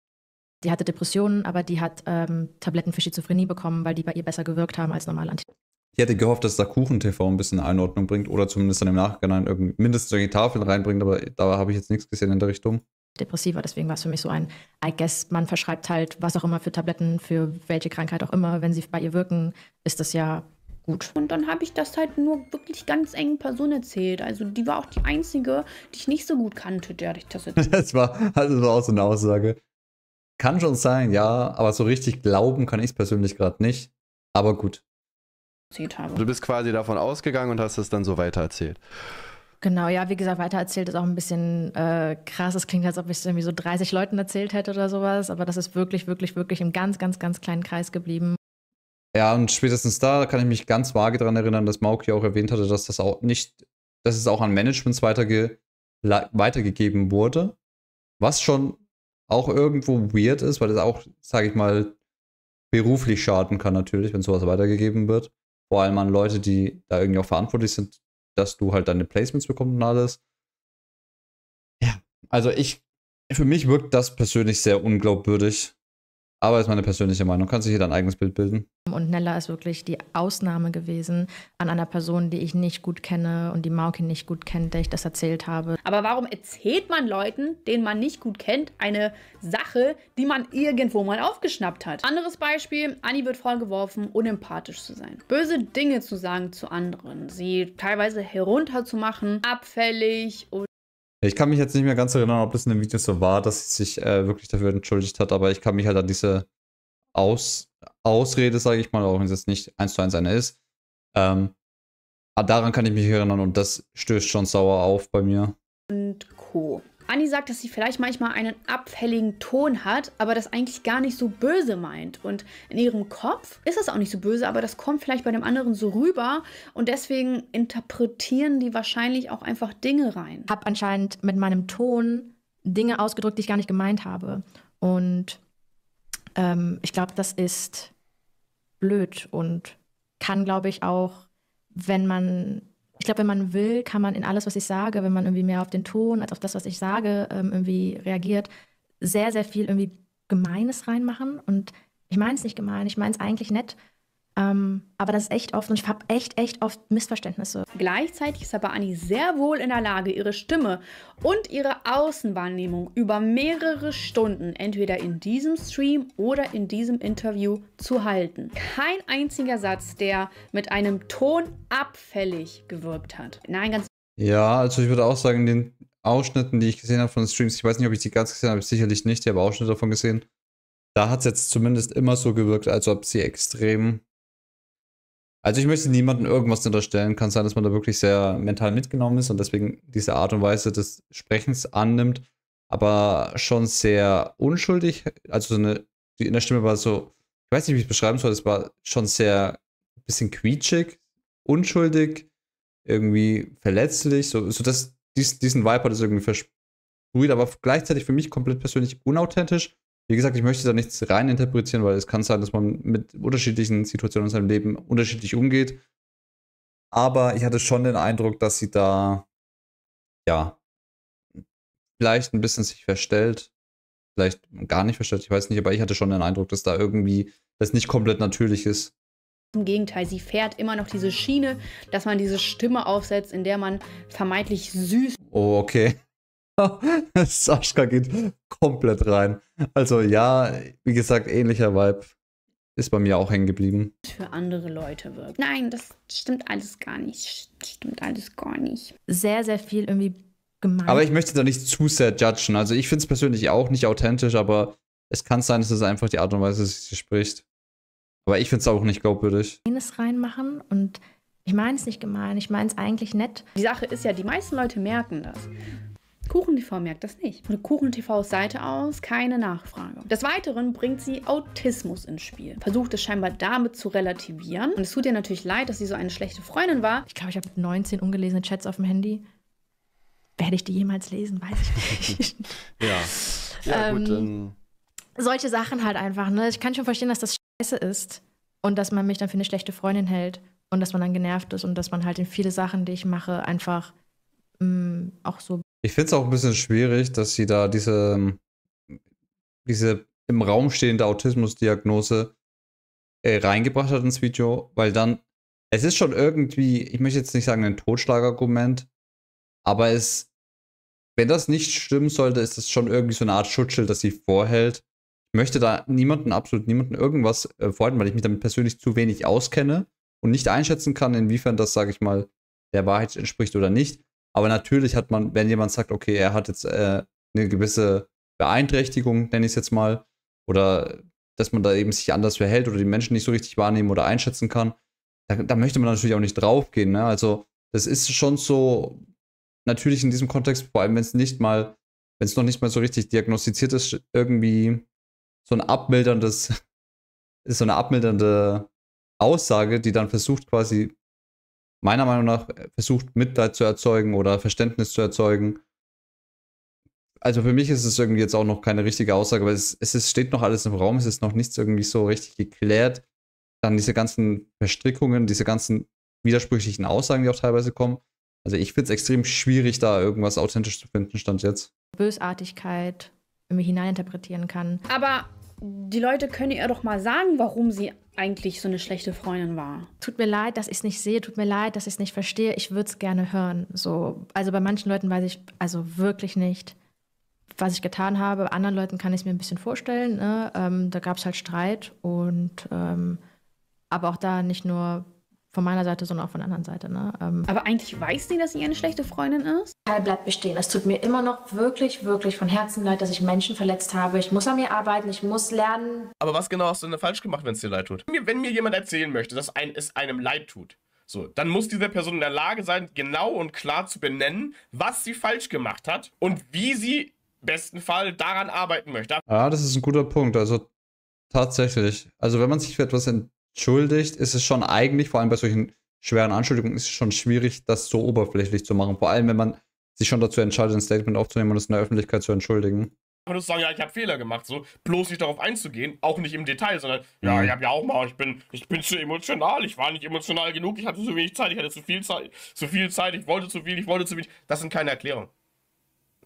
Die hatte Depressionen, aber die hat ähm, Tabletten für Schizophrenie bekommen, weil die bei ihr besser gewirkt haben als normale Antibiotika.
Ich hätte gehofft, dass da Kuchen-TV ein bisschen Einordnung bringt oder zumindest dann im Nachhinein irgendwie mindestens solche Tafeln reinbringt, aber da habe ich jetzt nichts gesehen in der Richtung.
Depressiver, deswegen war es für mich so ein, I guess, man verschreibt halt was auch immer für Tabletten, für welche Krankheit auch immer, wenn sie bei ihr wirken, ist das ja gut. Und dann habe ich das halt nur wirklich ganz engen Personen erzählt.
Also die war auch die einzige, die ich nicht so gut kannte, der ich das *laughs* erzählt.
Das war, also war auch so eine Aussage. Kann schon sein, ja, aber so richtig glauben kann ich es persönlich gerade nicht.
Aber gut. Du bist quasi davon ausgegangen und hast es dann so weitererzählt.
Genau, ja, wie gesagt, weitererzählt ist auch ein bisschen äh, krass. Es klingt, als ob ich es irgendwie so 30 Leuten erzählt hätte oder sowas, aber das ist wirklich, wirklich, wirklich im ganz, ganz, ganz kleinen Kreis geblieben.
Ja, und spätestens da kann ich mich ganz vage daran erinnern, dass Mauki auch erwähnt hatte, dass das auch nicht, dass es auch an Managements weiterge weitergegeben wurde. Was schon auch irgendwo weird ist, weil das auch, sage ich mal, beruflich schaden kann natürlich, wenn sowas weitergegeben wird. Vor allem an Leute, die da irgendwie auch verantwortlich sind, dass du halt deine Placements bekommst und alles. Ja, also ich, für mich wirkt das persönlich sehr unglaubwürdig. Aber ist meine persönliche Meinung. Kannst du hier dein eigenes Bild bilden?
Und Nella ist wirklich die Ausnahme gewesen an einer Person, die ich nicht gut kenne und die Mauki nicht gut kennt, der ich das erzählt habe. Aber
warum erzählt man
Leuten, denen man nicht gut kennt, eine
Sache, die man irgendwo mal aufgeschnappt hat? Anderes Beispiel, Anni wird vorgeworfen, unempathisch zu sein. Böse Dinge zu sagen zu anderen, sie teilweise herunterzumachen, abfällig und...
ich kann mich jetzt nicht mehr ganz erinnern, ob das in dem Video so war, dass sie sich äh, wirklich dafür entschuldigt hat, aber ich kann mich halt an diese aus, Ausrede, sage ich mal, auch wenn es jetzt nicht eins zu eins eine ist. Ähm, ah, daran kann ich mich erinnern und das stößt schon sauer auf bei mir.
Und Co. Anni sagt, dass sie vielleicht manchmal einen abfälligen Ton hat, aber das eigentlich gar nicht so böse meint. Und in ihrem Kopf ist das auch nicht so böse, aber das kommt vielleicht bei dem anderen so rüber. Und deswegen interpretieren die wahrscheinlich
auch einfach Dinge rein. Hab anscheinend mit meinem Ton Dinge ausgedrückt, die ich gar nicht gemeint habe. Und ähm, ich glaube, das ist blöd und kann, glaube ich, auch, wenn man, ich glaube, wenn man will, kann man in alles, was ich sage, wenn man irgendwie mehr auf den Ton als auf das, was ich sage, ähm, irgendwie reagiert, sehr, sehr viel irgendwie Gemeines reinmachen. Und ich meine es nicht gemein, ich meine es eigentlich nett. Ähm, aber das ist echt oft und ich habe echt, echt oft Missverständnisse. Gleichzeitig ist aber Annie
sehr wohl in der Lage, ihre Stimme und ihre Außenwahrnehmung über mehrere Stunden, entweder in diesem Stream oder in diesem Interview, zu halten. Kein einziger Satz, der mit einem Ton abfällig gewirkt hat. Nein, ganz.
Ja, also ich würde auch sagen, in den Ausschnitten, die ich gesehen habe von den Streams, ich weiß nicht, ob ich die ganz gesehen habe, sicherlich nicht, ich habe Ausschnitte davon gesehen. Da hat es jetzt zumindest immer so gewirkt, als ob sie extrem also ich möchte niemandem irgendwas unterstellen. Kann sein, dass man da wirklich sehr mental mitgenommen ist und deswegen diese Art und Weise des Sprechens annimmt, aber schon sehr unschuldig. Also eine, in der Stimme war so, ich weiß nicht, wie ich es beschreiben soll, es war schon sehr ein bisschen quietschig, unschuldig, irgendwie verletzlich, so, so dass dies, diesen Vibe hat es irgendwie versprüht, aber gleichzeitig für mich komplett persönlich unauthentisch wie gesagt, ich möchte da nichts reininterpretieren, weil es kann sein, dass man mit unterschiedlichen Situationen in seinem Leben unterschiedlich umgeht. Aber ich hatte schon den Eindruck, dass sie da, ja, vielleicht ein bisschen sich verstellt, vielleicht gar nicht verstellt, ich weiß nicht, aber ich hatte schon den Eindruck, dass da irgendwie das nicht komplett natürlich ist.
Im Gegenteil, sie fährt immer noch diese Schiene, dass man diese Stimme aufsetzt, in der man vermeintlich süß.
Oh, okay. *laughs* Sascha geht komplett rein. Also ja, wie gesagt, ähnlicher Vibe ist bei mir auch hängen geblieben.
Für andere Leute wirkt. Nein, das stimmt alles gar nicht. Stimmt alles gar nicht.
Sehr, sehr viel irgendwie gemeint. Aber ich
möchte da nicht zu sehr judgen. Also ich finde es persönlich auch nicht authentisch, aber es kann sein, dass es einfach die Art und Weise wie sie spricht. Aber ich finde es auch nicht
glaubwürdig. Eines reinmachen und ich meine es nicht gemein, ich meine es eigentlich nett. Die Sache ist ja, die meisten Leute merken das. KuchenTV merkt das nicht. Von KuchenTVs Seite aus
keine Nachfrage. Des Weiteren bringt sie Autismus ins Spiel, versucht es scheinbar damit zu
relativieren. Und es tut ihr natürlich leid, dass sie so eine schlechte Freundin war. Ich glaube, ich habe 19 ungelesene Chats auf dem Handy. Werde ich die jemals lesen? Weiß ich
nicht. *laughs* ja. Ja, ähm, gut, dann.
Solche Sachen halt einfach, ne? Ich kann schon verstehen, dass das scheiße ist und dass man mich dann für eine schlechte Freundin hält und dass man dann genervt ist und dass man halt in viele Sachen, die ich mache, einfach
mm, auch so
ich finde es auch ein bisschen schwierig, dass sie da diese, ähm, diese im Raum stehende Autismusdiagnose äh, reingebracht hat ins Video, weil dann, es ist schon irgendwie, ich möchte jetzt nicht sagen ein Totschlagargument, aber es, wenn das nicht stimmen sollte, ist es schon irgendwie so eine Art Schutzschild, das sie vorhält. Ich möchte da niemanden, absolut niemanden irgendwas äh, vorhalten, weil ich mich damit persönlich zu wenig auskenne und nicht einschätzen kann, inwiefern das, sage ich mal, der Wahrheit entspricht oder nicht. Aber natürlich hat man, wenn jemand sagt, okay, er hat jetzt äh, eine gewisse Beeinträchtigung, nenne ich es jetzt mal, oder dass man da eben sich anders verhält oder die Menschen nicht so richtig wahrnehmen oder einschätzen kann, da, da möchte man natürlich auch nicht draufgehen. Ne? Also das ist schon so natürlich in diesem Kontext, vor allem wenn es nicht mal, wenn es noch nicht mal so richtig diagnostiziert ist, irgendwie so ein abmilderndes, ist *laughs* so eine abmildernde Aussage, die dann versucht quasi meiner Meinung nach äh, versucht, Mitleid zu erzeugen oder Verständnis zu erzeugen. Also für mich ist es irgendwie jetzt auch noch keine richtige Aussage, weil es, es steht noch alles im Raum, es ist noch nichts irgendwie so richtig geklärt. Dann diese ganzen Verstrickungen, diese ganzen widersprüchlichen Aussagen, die auch teilweise kommen. Also ich finde es extrem schwierig, da irgendwas authentisch zu finden, stand jetzt.
Bösartigkeit irgendwie hineininterpretieren kann. Aber die Leute können ihr doch mal sagen, warum sie eigentlich so eine schlechte Freundin war. Tut mir leid, dass ich es nicht sehe, tut mir leid, dass ich es nicht verstehe, ich würde es gerne hören. So, also bei manchen Leuten weiß ich also wirklich nicht, was ich getan habe. Bei anderen Leuten kann ich es mir ein bisschen vorstellen. Ne? Ähm, da gab es halt Streit und ähm, aber auch da nicht nur von meiner Seite, sondern auch von der anderen Seite. Ne? Ähm aber eigentlich weiß sie, dass sie eine schlechte Freundin ist? Teil bleibt bestehen. Es tut mir immer noch wirklich, wirklich von Herzen leid, dass ich Menschen verletzt habe. Ich muss an mir arbeiten, ich muss lernen.
Aber was genau hast du denn falsch gemacht, wenn es dir leid tut? Wenn mir, wenn mir jemand erzählen möchte, dass ein, es einem leid tut, so, dann muss diese Person in der Lage sein, genau und klar zu benennen, was sie falsch gemacht hat und wie sie besten Fall daran arbeiten möchte. Ja,
ah, das ist ein guter Punkt. Also tatsächlich. Also wenn man sich für etwas entdeckt, entschuldigt, ist es schon eigentlich, vor allem bei solchen schweren Anschuldigungen, ist es schon schwierig, das so oberflächlich zu machen. Vor allem, wenn man sich schon dazu entscheidet, ein Statement aufzunehmen und es in der Öffentlichkeit zu entschuldigen.
Aber das sagen, ja, ich habe Fehler gemacht, so bloß nicht darauf einzugehen, auch nicht im Detail, sondern ja, mhm. ich habe ja auch mal, ich bin, ich bin zu emotional, ich war nicht emotional genug, ich hatte zu wenig Zeit, ich hatte zu viel Zeit, zu viel Zeit, ich wollte zu viel, ich wollte zu wenig. Das sind keine Erklärungen.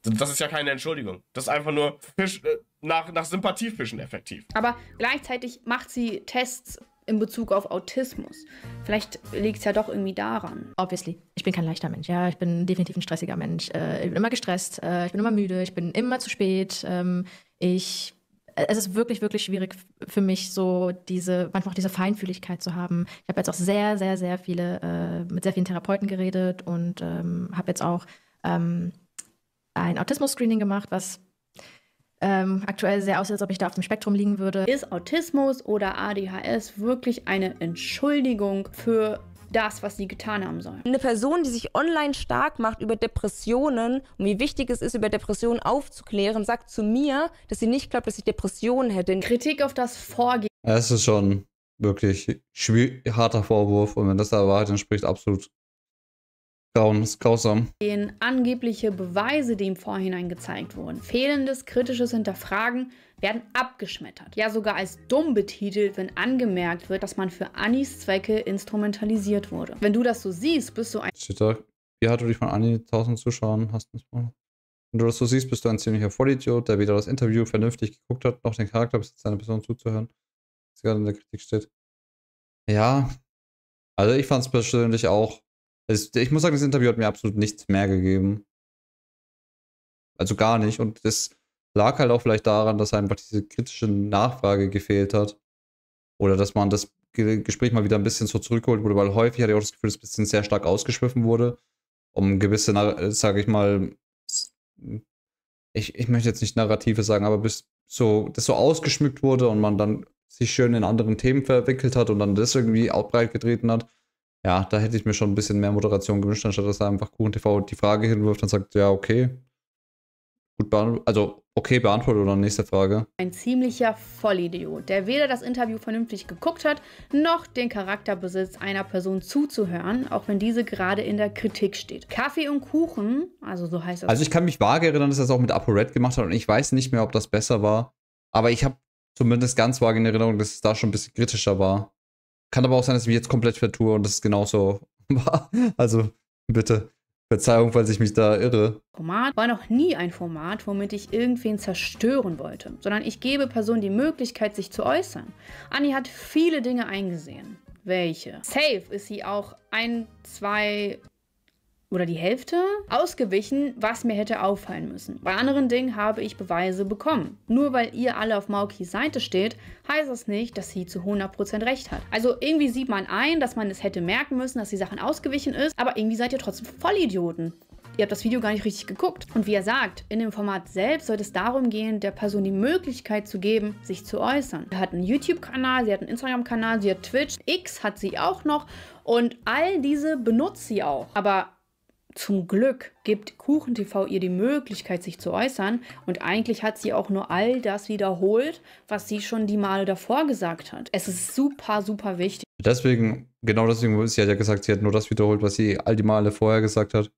Das ist ja keine Entschuldigung. Das ist einfach nur Fisch, äh, nach, nach Sympathiefischen effektiv.
Aber gleichzeitig macht sie Tests in Bezug auf
Autismus. Vielleicht liegt es ja doch irgendwie daran. Obviously. Ich bin kein leichter Mensch. Ja, ich bin definitiv ein stressiger Mensch. Äh, ich bin immer gestresst. Äh, ich bin immer müde. Ich bin immer zu spät. Ähm, ich. Äh, es ist wirklich, wirklich schwierig für mich, so diese, manchmal auch diese Feinfühligkeit zu haben. Ich habe jetzt auch sehr, sehr, sehr viele, äh, mit sehr vielen Therapeuten geredet und ähm, habe jetzt auch ähm, ein Autismus-Screening gemacht, was ähm, aktuell sehr aus, als ob ich da auf dem Spektrum liegen würde. Ist Autismus oder ADHS wirklich eine
Entschuldigung für das, was sie getan haben sollen. Eine Person, die sich online stark macht über Depressionen und wie wichtig es ist, über Depressionen aufzuklären, sagt zu mir, dass sie nicht glaubt, dass ich Depressionen hätte. Kritik auf das Vorgehen.
Es ist schon wirklich harter Vorwurf und wenn das der Wahrheit entspricht, absolut ist grausam.
Den angebliche Beweise, die im Vorhinein gezeigt wurden, fehlendes kritisches Hinterfragen werden abgeschmettert. Ja, sogar als dumm betitelt, wenn angemerkt wird, dass man für Annis Zwecke instrumentalisiert wurde. Wenn du das so siehst, bist du ein... Steht
da, wie hat du dich von Anni 1000 Zuschauern hast nicht Wenn du das so siehst, bist du ein ziemlicher Vollidiot, der weder das Interview vernünftig geguckt hat, noch den Charakter besitzt, seiner Person zuzuhören, was gerade in der Kritik steht. Ja, also ich fand es persönlich auch also ich muss sagen, das Interview hat mir absolut nichts mehr gegeben. Also gar nicht. Und das lag halt auch vielleicht daran, dass einfach diese kritische Nachfrage gefehlt hat. Oder dass man das Gespräch mal wieder ein bisschen so zurückgeholt wurde, weil häufig hatte ich auch das Gefühl, dass ein bisschen sehr stark ausgeschwiffen wurde, um gewisse, sage ich mal, ich, ich möchte jetzt nicht Narrative sagen, aber bis so, das so ausgeschmückt wurde und man dann sich schön in anderen Themen verwickelt hat und dann das irgendwie auch breit getreten hat, ja, da hätte ich mir schon ein bisschen mehr Moderation gewünscht, anstatt dass er einfach KuchenTV die Frage hinwirft und sagt, ja, okay. Gut also okay beantwortet oder nächste Frage.
Ein ziemlicher Vollidiot, der weder das Interview vernünftig geguckt hat, noch den Charakter besitzt, einer Person zuzuhören, auch wenn diese gerade in der Kritik steht. Kaffee und Kuchen, also so heißt das. Also ich
kann mich vage erinnern, dass er das auch mit ApoRed gemacht hat und ich weiß nicht mehr, ob das besser war, aber ich habe zumindest ganz vage in Erinnerung, dass es da schon ein bisschen kritischer war. Kann aber auch sein, dass ich mich jetzt komplett vertue und das ist genauso *laughs* war. Also bitte. Verzeihung, falls ich mich da irre.
Format war noch nie ein Format, womit ich irgendwen zerstören wollte, sondern ich gebe Personen die Möglichkeit, sich zu äußern. Anni hat viele Dinge eingesehen. Welche? Safe ist sie auch ein, zwei oder die Hälfte ausgewichen, was mir hätte auffallen müssen. Bei anderen Dingen habe ich Beweise bekommen. Nur weil ihr alle auf Maukis Seite steht, heißt das nicht, dass sie zu 100% recht hat. Also irgendwie sieht man ein, dass man es hätte merken müssen, dass die Sachen ausgewichen ist, aber irgendwie seid ihr trotzdem Vollidioten. Ihr habt das Video gar nicht richtig geguckt. Und wie er sagt, in dem Format selbst sollte es darum gehen, der Person die Möglichkeit zu geben, sich zu äußern. Sie hat einen YouTube-Kanal, sie hat einen Instagram-Kanal, sie hat Twitch, X hat sie auch noch und all diese benutzt sie auch. Aber zum Glück gibt KuchenTV ihr die Möglichkeit, sich zu äußern. Und eigentlich hat sie auch nur all das wiederholt, was sie schon die Male davor gesagt hat. Es ist super, super wichtig.
Deswegen, genau deswegen, sie hat ja gesagt, sie hat nur das wiederholt, was sie all die Male vorher gesagt hat.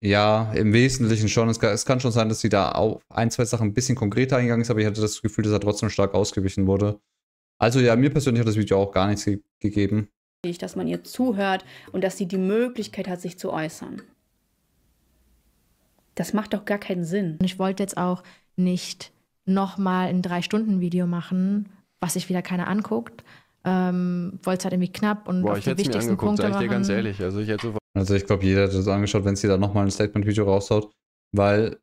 Ja, im Wesentlichen schon. Es kann, es kann schon sein, dass sie da auf ein, zwei Sachen ein bisschen konkreter eingegangen ist, aber ich hatte das Gefühl, dass er trotzdem stark ausgewichen wurde. Also ja, mir persönlich hat das Video auch gar nichts ge gegeben
dass man ihr zuhört und dass sie die Möglichkeit hat, sich zu äußern.
Das macht doch gar keinen Sinn. Ich wollte jetzt auch nicht nochmal ein Drei-Stunden-Video machen, was sich wieder keiner anguckt. Ähm, wollte es halt irgendwie knapp und Boah, auf ich hätte wichtigsten mir angeguckt, Punkte ich dir ganz
ehrlich.
Also ich, also ich glaube, jeder hat das angeschaut, wenn sie da nochmal ein Statement-Video raushaut, weil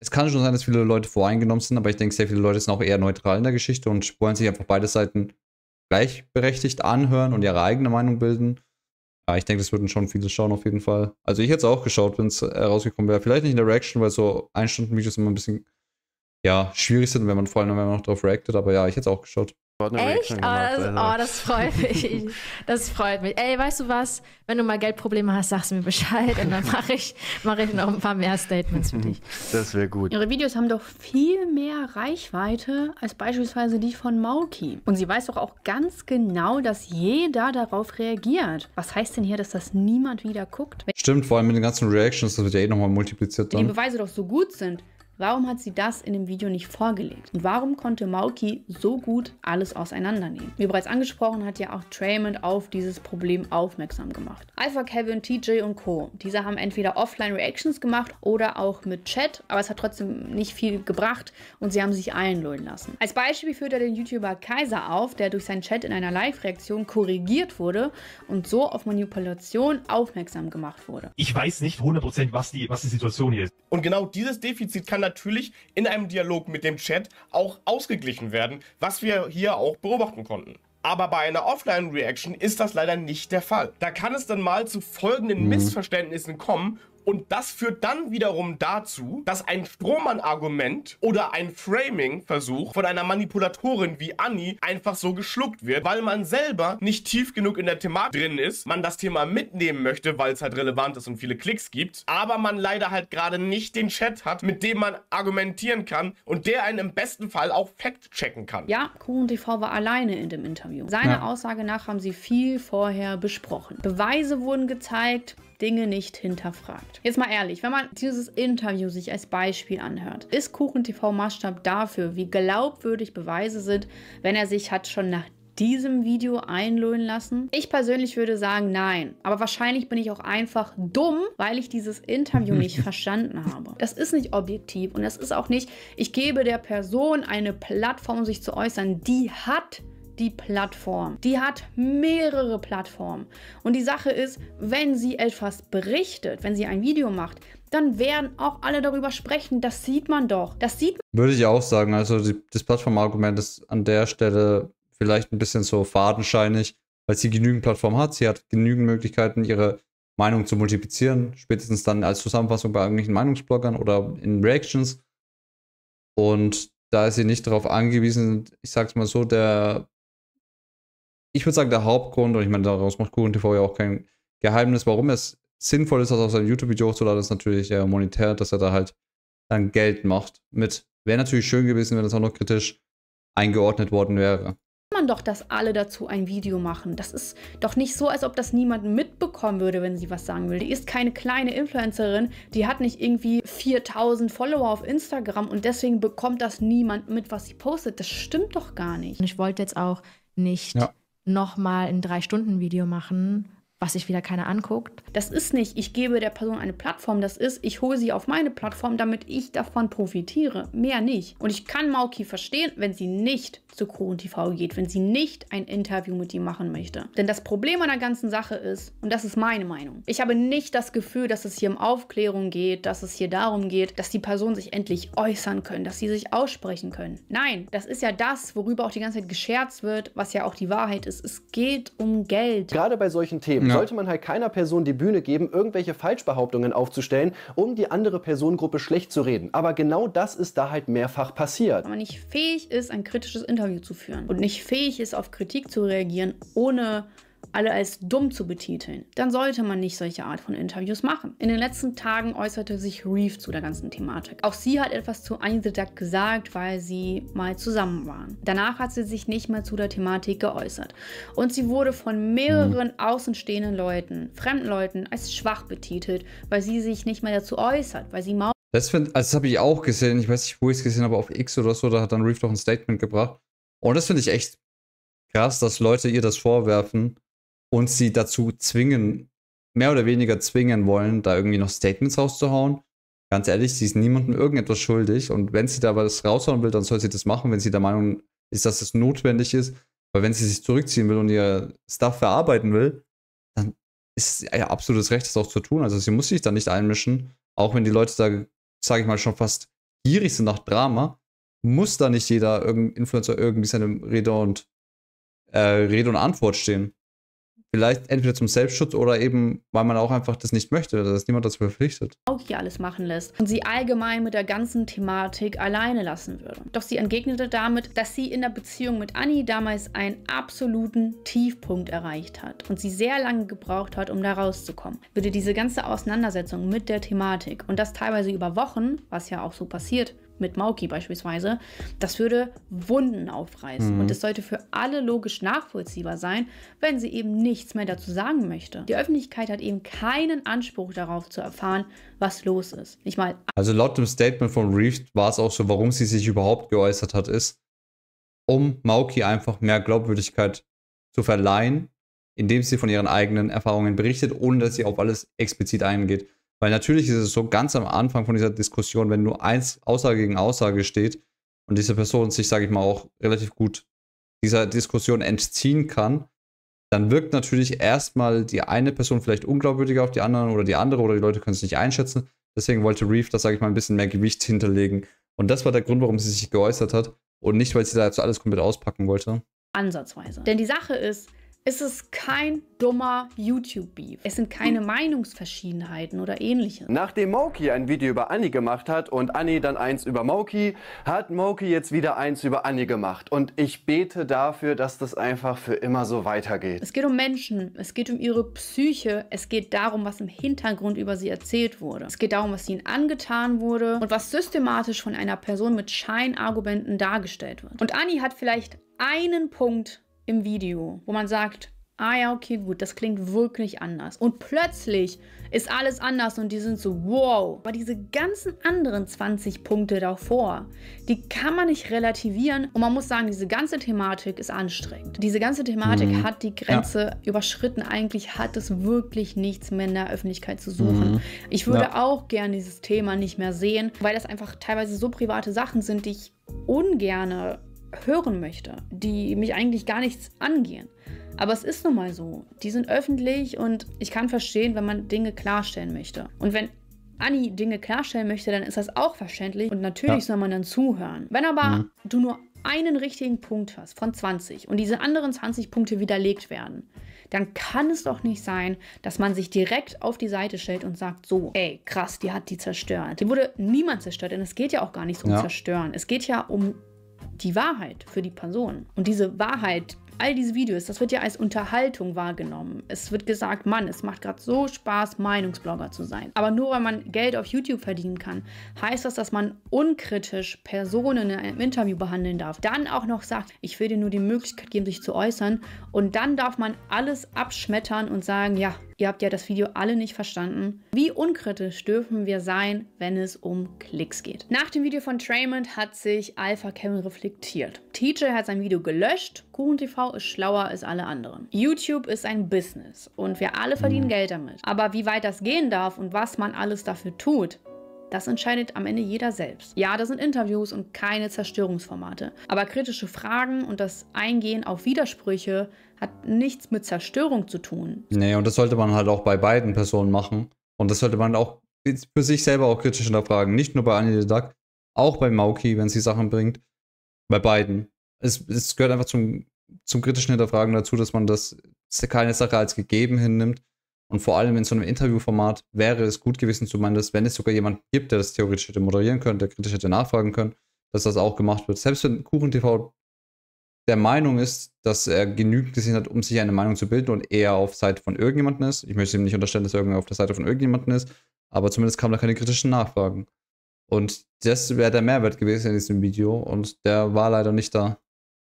es kann schon sein, dass viele Leute voreingenommen sind, aber ich denke, sehr viele Leute sind auch eher neutral in der Geschichte und wollen sich einfach beide Seiten gleichberechtigt anhören und ihre eigene Meinung bilden. Ja, ich denke, das würden schon viele schauen auf jeden Fall. Also ich hätte es auch geschaut, wenn es äh, rausgekommen wäre. Vielleicht nicht in der Reaction, weil so ein Stunden Videos immer ein bisschen ja, schwierig sind, wenn man vor allem wenn man noch drauf reactet, aber ja, ich hätte es auch geschaut. Echt? Oh das, oh,
das, freut *laughs* mich. Das freut mich. Ey, weißt du was? Wenn du mal Geldprobleme hast, sagst du mir Bescheid und dann mache ich, mach ich noch ein paar mehr Statements für dich.
*laughs* Das wäre gut.
Ihre Videos haben doch viel mehr
Reichweite als beispielsweise die von Mauki. Und sie weiß doch auch ganz genau, dass jeder darauf reagiert. Was heißt denn hier, dass das niemand wieder guckt?
Stimmt, vor allem mit den ganzen Reactions, das wird ja eh nochmal multipliziert dann. Wenn die Beweise
doch so gut sind, Warum hat sie das in dem Video nicht vorgelegt? Und warum konnte Mauki so gut alles auseinandernehmen? Wie bereits angesprochen, hat ja auch Draymond auf dieses Problem aufmerksam gemacht. Alpha Kevin, TJ und Co. Diese haben entweder Offline-Reactions gemacht oder auch mit Chat, aber es hat trotzdem nicht viel gebracht und sie haben sich einlullen lassen. Als Beispiel führt er den YouTuber Kaiser auf, der durch seinen Chat in einer Live-Reaktion korrigiert wurde und so auf Manipulation aufmerksam gemacht wurde.
Ich weiß nicht 100%, was die, was die Situation hier ist. Und genau dieses Defizit kann natürlich in einem Dialog mit dem Chat auch ausgeglichen werden, was wir hier auch beobachten konnten. Aber bei einer Offline-Reaction ist das leider nicht der Fall. Da kann es dann mal zu folgenden mhm. Missverständnissen kommen und das führt dann wiederum dazu, dass ein Strohmann-Argument oder ein Framing-Versuch von einer Manipulatorin wie Annie einfach so geschluckt wird, weil man selber nicht tief genug in der Thematik drin ist, man das Thema mitnehmen möchte, weil es halt relevant ist und viele Klicks gibt, aber man leider halt gerade nicht den Chat hat, mit dem man argumentieren kann und der einen im besten Fall auch fact-checken kann.
Ja, TV war alleine in dem Interview. Seiner ja. Aussage nach haben sie viel vorher besprochen. Beweise wurden gezeigt, Dinge nicht hinterfragt. Jetzt mal ehrlich, wenn man dieses Interview sich als Beispiel anhört, ist KuchenTV Maßstab dafür, wie glaubwürdig Beweise sind, wenn er sich hat schon nach diesem Video einlöhnen lassen? Ich persönlich würde sagen, nein. Aber wahrscheinlich bin ich auch einfach dumm, weil ich dieses Interview nicht *laughs* verstanden habe. Das ist nicht objektiv und das ist auch nicht, ich gebe der Person eine Plattform, sich zu äußern, die hat die Plattform. Die hat mehrere Plattformen. Und die Sache ist, wenn sie etwas berichtet, wenn sie ein Video macht, dann werden auch alle darüber sprechen. Das sieht man doch. Das sieht man.
Würde ich auch sagen. Also die, das Plattformargument ist an der Stelle vielleicht ein bisschen so fadenscheinig, weil sie genügend Plattform hat. Sie hat genügend Möglichkeiten, ihre Meinung zu multiplizieren. Spätestens dann als Zusammenfassung bei irgendwelchen Meinungsbloggern oder in Reactions. Und da ist sie nicht darauf angewiesen, ich sag's mal so, der ich würde sagen, der Hauptgrund, und ich meine, daraus macht Kuchen TV ja auch kein Geheimnis, warum es sinnvoll ist, das auf sein YouTube-Video hochzuladen, ist natürlich äh, monetär, dass er da halt dann Geld macht mit. Wäre natürlich schön gewesen, wenn das auch noch kritisch eingeordnet worden wäre
man doch, dass alle dazu ein Video machen. Das ist doch nicht so, als ob das niemand mitbekommen würde, wenn sie was sagen will. Die ist keine kleine Influencerin, die hat nicht irgendwie 4000 Follower auf Instagram und deswegen bekommt das niemand
mit, was sie postet. Das stimmt doch gar nicht. Und Ich wollte jetzt auch nicht ja nochmal ein Drei-Stunden-Video machen was sich wieder keiner anguckt. Das ist nicht, ich gebe der Person eine Plattform,
das ist, ich hole sie auf meine Plattform, damit ich davon profitiere. Mehr nicht. Und ich kann Mauki verstehen, wenn sie nicht zu Kron TV geht, wenn sie nicht ein Interview mit ihm machen möchte. Denn das Problem an der ganzen Sache ist, und das ist meine Meinung, ich habe nicht das Gefühl, dass es hier um Aufklärung geht, dass es hier darum geht, dass die Personen sich endlich äußern können, dass sie sich aussprechen können. Nein, das ist ja das, worüber auch die ganze Zeit gescherzt wird, was ja auch die Wahrheit ist. Es geht um
Geld. Gerade bei solchen Themen. Ja sollte man halt keiner Person die Bühne geben, irgendwelche Falschbehauptungen aufzustellen, um die andere Personengruppe schlecht zu reden. Aber genau das ist da halt mehrfach passiert. Wenn man nicht
fähig ist, ein kritisches Interview zu führen und nicht fähig ist, auf Kritik zu reagieren, ohne alle als dumm zu betiteln, dann sollte man nicht solche Art von Interviews machen. In den letzten Tagen äußerte sich Reeve zu der ganzen Thematik. Auch sie hat etwas zu Einzelduck gesagt, weil sie mal zusammen waren. Danach hat sie sich nicht mehr zu der Thematik geäußert. Und sie wurde von mehreren mhm. außenstehenden Leuten, fremden Leuten, als schwach betitelt, weil sie sich nicht mehr dazu äußert, weil sie Maul
das, find, also das habe ich auch gesehen. Ich weiß nicht, wo ich es gesehen habe, auf X oder so. Da hat dann Reeve doch ein Statement gebracht. Und das finde ich echt krass, dass Leute ihr das vorwerfen und sie dazu zwingen, mehr oder weniger zwingen wollen, da irgendwie noch Statements rauszuhauen. Ganz ehrlich, sie ist niemandem irgendetwas schuldig und wenn sie da was raushauen will, dann soll sie das machen, wenn sie der Meinung ist, dass es notwendig ist. Weil wenn sie sich zurückziehen will und ihr Stuff verarbeiten will, dann ist ihr absolutes Recht, das auch zu tun. Also sie muss sich da nicht einmischen, auch wenn die Leute da, sage ich mal, schon fast gierig sind nach Drama, muss da nicht jeder Influencer irgendwie seine Rede und äh, Rede und Antwort stehen. Vielleicht entweder zum Selbstschutz oder eben, weil man auch einfach das nicht möchte, dass niemand dazu verpflichtet.
Auch hier alles machen lässt und sie allgemein mit der ganzen Thematik alleine lassen würde. Doch sie entgegnete damit, dass sie in der Beziehung mit Annie damals einen absoluten Tiefpunkt erreicht hat und sie sehr lange gebraucht hat, um da rauszukommen. Würde diese ganze Auseinandersetzung mit der Thematik und das teilweise über Wochen, was ja auch so passiert, mit Mauki beispielsweise, das würde Wunden aufreißen. Mhm. Und es sollte für alle logisch nachvollziehbar sein, wenn sie eben nichts mehr dazu sagen möchte. Die Öffentlichkeit hat eben keinen Anspruch darauf zu erfahren, was los ist. Nicht mal.
Also laut dem Statement von Reef war es auch so, warum sie sich überhaupt geäußert hat, ist, um Mauki einfach mehr Glaubwürdigkeit zu verleihen, indem sie von ihren eigenen Erfahrungen berichtet, ohne dass sie auf alles explizit eingeht. Weil natürlich ist es so, ganz am Anfang von dieser Diskussion, wenn nur eins Aussage gegen Aussage steht und diese Person sich, sage ich mal, auch relativ gut dieser Diskussion entziehen kann, dann wirkt natürlich erstmal die eine Person vielleicht unglaubwürdiger auf die anderen oder die andere oder die Leute können es nicht einschätzen. Deswegen wollte Reef das, sage ich mal, ein bisschen mehr Gewicht hinterlegen. Und das war der Grund, warum sie sich geäußert hat und nicht, weil sie da jetzt alles komplett auspacken wollte.
Ansatzweise. Denn die Sache ist, es ist kein dummer YouTube-Beef. Es sind keine hm. Meinungsverschiedenheiten oder ähnliches.
Nachdem Moki ein Video über Annie gemacht hat und Annie dann eins über Moki, hat Moki jetzt wieder eins über Annie gemacht. Und ich bete dafür, dass das einfach für immer so weitergeht. Es geht
um Menschen, es geht um ihre Psyche, es geht darum, was im Hintergrund über sie erzählt wurde. Es geht darum, was ihnen angetan wurde und was systematisch von einer Person mit Scheinargumenten dargestellt wird. Und Annie hat vielleicht einen Punkt im Video, wo man sagt, ah ja, okay, gut, das klingt wirklich anders. Und plötzlich ist alles anders und die sind so, wow. Aber diese ganzen anderen 20 Punkte davor, die kann man nicht relativieren. Und man muss sagen, diese ganze Thematik ist anstrengend. Diese ganze Thematik mhm. hat die Grenze ja. überschritten. Eigentlich hat es wirklich nichts mehr in der Öffentlichkeit zu suchen. Mhm. Ich würde ja. auch gerne dieses Thema nicht mehr sehen, weil das einfach teilweise so private Sachen sind, die ich ungerne hören möchte, die mich eigentlich gar nichts angehen. Aber es ist nun mal so. Die sind öffentlich und ich kann verstehen, wenn man Dinge klarstellen möchte. Und wenn Anni Dinge klarstellen möchte, dann ist das auch verständlich und natürlich ja. soll man dann zuhören. Wenn aber mhm. du nur einen richtigen Punkt hast von 20 und diese anderen 20 Punkte widerlegt werden, dann kann es doch nicht sein, dass man sich direkt auf die Seite stellt und sagt, so, ey, krass, die hat die zerstört. Die wurde niemand zerstört, denn es geht ja auch gar nicht so um ja. Zerstören. Es geht ja um die Wahrheit für die Person. Und diese Wahrheit, all diese Videos, das wird ja als Unterhaltung wahrgenommen. Es wird gesagt, Mann, es macht gerade so Spaß, Meinungsblogger zu sein. Aber nur weil man Geld auf YouTube verdienen kann, heißt das, dass man unkritisch Personen in einem Interview behandeln darf. Dann auch noch sagt, ich will dir nur die Möglichkeit geben, sich zu äußern. Und dann darf man alles abschmettern und sagen, ja, Ihr habt ja das Video alle nicht verstanden. Wie unkritisch dürfen wir sein, wenn es um Klicks geht? Nach dem Video von Traymond hat sich Alpha Kevin reflektiert. TJ hat sein Video gelöscht. KuchenTV ist schlauer als alle anderen. YouTube ist ein Business und wir alle verdienen hm. Geld damit. Aber wie weit das gehen darf und was man alles dafür tut, das entscheidet am Ende jeder selbst. Ja, das sind Interviews und keine Zerstörungsformate. Aber kritische Fragen und das Eingehen auf Widersprüche hat nichts mit Zerstörung zu tun.
Nee, und das sollte man halt auch bei beiden Personen machen. Und das sollte man auch für sich selber auch kritisch hinterfragen. Nicht nur bei Annie Duck, auch bei Mauki, wenn sie Sachen bringt. Bei beiden. Es, es gehört einfach zum, zum kritischen Hinterfragen dazu, dass man das keine Sache als gegeben hinnimmt, und vor allem in so einem Interviewformat wäre es gut gewesen, zumindest wenn es sogar jemand gibt, der das theoretisch hätte moderieren können, der kritisch hätte nachfragen können, dass das auch gemacht wird. Selbst wenn KuchenTV der Meinung ist, dass er genügend gesehen hat, um sich eine Meinung zu bilden und eher auf Seite von irgendjemandem ist. Ich möchte ihm nicht unterstellen, dass er irgendwie auf der Seite von irgendjemandem ist, aber zumindest kamen da keine kritischen Nachfragen. Und das wäre der Mehrwert gewesen in diesem Video und der war leider nicht da.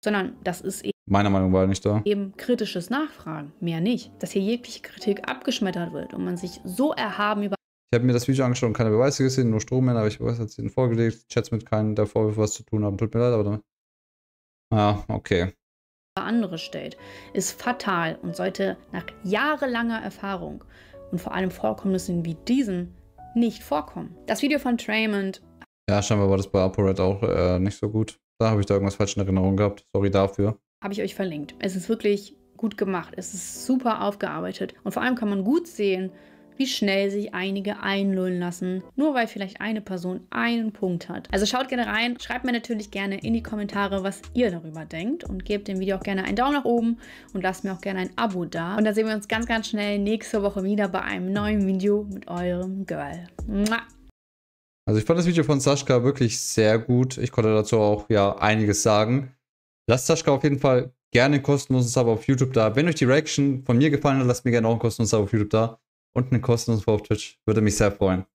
Sondern das ist eben.
Meiner Meinung war nicht da.
Eben kritisches Nachfragen, mehr nicht. Dass hier jegliche Kritik abgeschmettert wird und man sich so erhaben über.
Ich habe mir das Video angeschaut und keine Beweise gesehen, nur Strohmänner, aber ich weiß, hat sie ihnen vorgelegt. Chats mit keinem der Vorwürfe was zu tun haben. Tut mir leid, aber damit.
Ja, ah, okay. Andere stellt, ist fatal und sollte nach jahrelanger Erfahrung und vor allem Vorkommnissen wie diesen nicht vorkommen. Das Video von Traymond.
Ja, scheinbar war das bei ApoRed auch äh, nicht so gut. Da habe ich da irgendwas falsch in Erinnerung gehabt. Sorry dafür
habe ich euch verlinkt. Es ist wirklich gut gemacht, es ist super aufgearbeitet und vor allem kann man gut sehen, wie schnell sich einige einlullen lassen, nur weil vielleicht eine Person einen Punkt hat. Also schaut gerne rein, schreibt mir natürlich gerne in die Kommentare, was ihr darüber denkt und gebt dem Video auch gerne einen Daumen nach oben und lasst mir auch gerne ein Abo da. Und dann sehen wir uns ganz, ganz schnell nächste Woche wieder bei einem neuen Video mit eurem Girl. Mua.
Also ich fand das Video von Sascha wirklich sehr gut. Ich konnte dazu auch ja einiges sagen. Lasst Sascha auf jeden Fall gerne einen kostenlosen Sub auf YouTube da. Wenn euch die Reaction
von mir gefallen hat, lasst mir gerne auch einen kostenlosen Sub auf YouTube da und einen kostenlosen Sub auf Twitch. Würde mich sehr freuen.